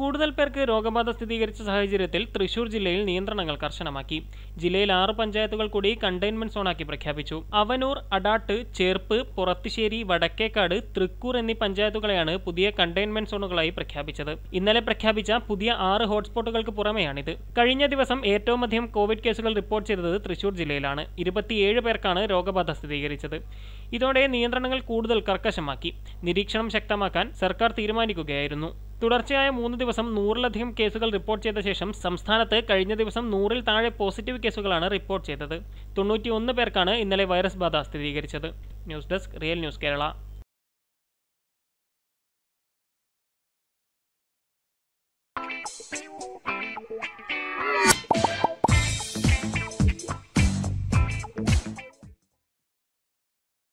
കൂടുതൽ പേർക്ക് രോഗബാധ സ്ഥിരീകരിച്ച സാഹചര്യത്തിൽ തൃശൂർ ജില്ലയിൽ നിയന്ത്രണങ്ങൾ കർശനമാക്കി ജില്ലയിൽ ആറ് പഞ്ചായത്തുകൾ കൂടി കണ്ടെയ്ൻമെന്റ് സോണാക്കി പ്രഖ്യാപിച്ചു അവനൂർ അടാട്ട് ചേർപ്പ് പുറത്തുശ്ശേരി വടക്കേക്കാട് തൃക്കൂർ എന്നീ പഞ്ചായത്തുകളെയാണ് പുതിയ കണ്ടെയ്ൻമെന്റ് സോണുകളായി പ്രഖ്യാപിച്ചത് ഇന്നലെ പ്രഖ്യാപിച്ച പുതിയ ആറ് ഹോട്ട്സ്പോട്ടുകൾക്ക് പുറമെയാണിത് കഴിഞ്ഞ ദിവസം ഏറ്റവും അധികം കോവിഡ് കേസുകൾ റിപ്പോർട്ട് ചെയ്തത് തൃശൂർ ജില്ലയിലാണ് ഇരുപത്തിയേഴ് പേർക്കാണ് രോഗബാധ സ്ഥിരീകരിച്ചത് ഇതോടെ നിയന്ത്രണങ്ങൾ കൂടുതൽ കർക്കശമാക്കി നിരീക്ഷണം ശക്തമാക്കാൻ സർക്കാർ തീരുമാനിക്കുകയായിരുന്നു തുടർച്ചയായ മൂന്ന് ദിവസം നൂറിലധികം കേസുകൾ റിപ്പോർട്ട് ചെയ്ത ശേഷം സംസ്ഥാനത്ത് കഴിഞ്ഞ ദിവസം നൂറിൽ താഴെ പോസിറ്റീവ് കേസുകളാണ് റിപ്പോർട്ട് ചെയ്തത് തൊണ്ണൂറ്റിയൊന്ന് പേർക്കാണ് ഇന്നലെ വൈറസ് ബാധ സ്ഥിരീകരിച്ചത് news desk real news Kerala